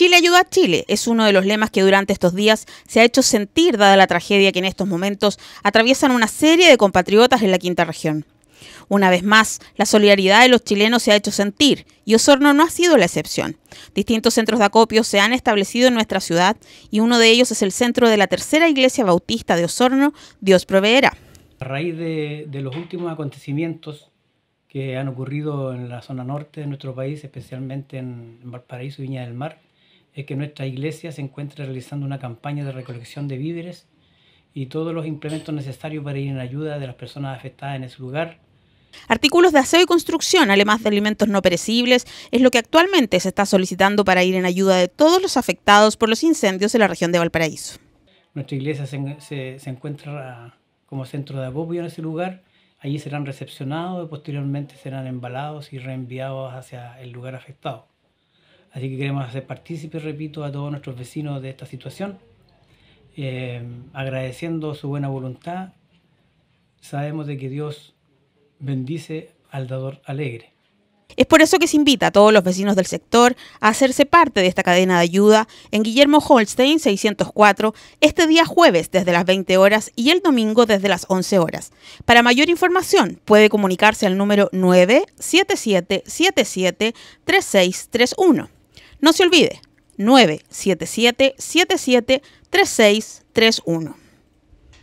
Chile ayuda a Chile es uno de los lemas que durante estos días se ha hecho sentir dada la tragedia que en estos momentos atraviesan una serie de compatriotas en la quinta región. Una vez más, la solidaridad de los chilenos se ha hecho sentir y Osorno no ha sido la excepción. Distintos centros de acopio se han establecido en nuestra ciudad y uno de ellos es el centro de la Tercera Iglesia Bautista de Osorno, Dios Proveerá. A raíz de, los últimos acontecimientos que han ocurrido en la zona norte de nuestro país, especialmente en Valparaíso y Viña del Mar, es que nuestra iglesia se encuentra realizando una campaña de recolección de víveres y todos los implementos necesarios para ir en ayuda de las personas afectadas en ese lugar. Artículos de aseo y construcción, además de alimentos no perecibles, es lo que actualmente se está solicitando para ir en ayuda de todos los afectados por los incendios en la región de Valparaíso. Nuestra iglesia se, encuentra como centro de apoyo en ese lugar. Allí serán recepcionados y posteriormente serán embalados y reenviados hacia el lugar afectado. Así que queremos hacer partícipes, repito, a todos nuestros vecinos de esta situación, eh, agradeciendo su buena voluntad. Sabemos de que Dios bendice al dador alegre. Es por eso que se invita a todos los vecinos del sector a hacerse parte de esta cadena de ayuda en Guillermo Holstein 604 este día jueves desde las 20 horas y el domingo desde las 11 horas. Para mayor información puede comunicarse al número 977773631. No se olvide, 977 77 3631.